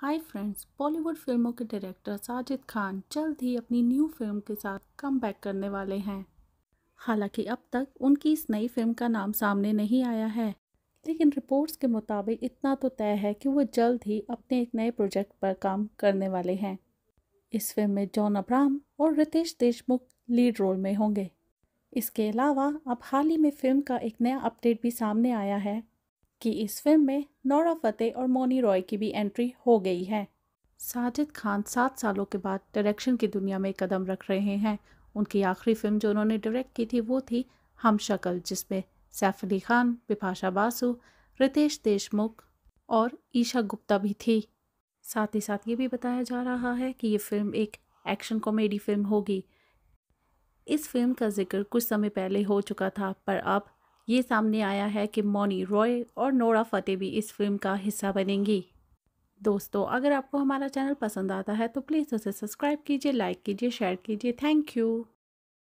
hi friends Bollywood फिल्मों के director Sajid Khan जल्द ही अपनी न्यू फिल्म के साथ कम करने वाले हैं हालांकि अब तक उनकी इस नई फिल्म का नाम सामने नहीं आया है लेकिन रिपोर्ट्स के मुताबिक इतना तो तय है कि वो जल्द ही अपने एक नए प्रोजेक्ट पर काम करने वाले हैं इस फिल्म में जॉन अब्राम और रितेश देशमुख लीड रोल में होंगे इसके अलावा अब हाल ही में फिल्म का एक नया अपडेट भी सामने आया है कि इस फिल्म में नौरा फतेह और मोनी रॉय की भी एंट्री हो गई है साजिद खान सात सालों के बाद डायरेक्शन की दुनिया में कदम रख रहे हैं उनकी आखिरी फिल्म जो उन्होंने डायरेक्ट की थी वो थी हम शक्ल जिसमें सैफ अली खान बिपाशा बासु रितेश देशमुख और ईशा गुप्ता भी थी साथ ही साथ ये भी बताया जा रहा है कि ये फिल्म एक एक्शन कॉमेडी फिल्म होगी इस फिल्म का जिक्र कुछ समय पहले हो चुका था पर अब ये सामने आया है कि मोनी रॉय और नोरा फतेह भी इस फिल्म का हिस्सा बनेंगी दोस्तों अगर आपको हमारा चैनल पसंद आता है तो प्लीज़ उसे सब्सक्राइब कीजिए लाइक कीजिए शेयर कीजिए थैंक यू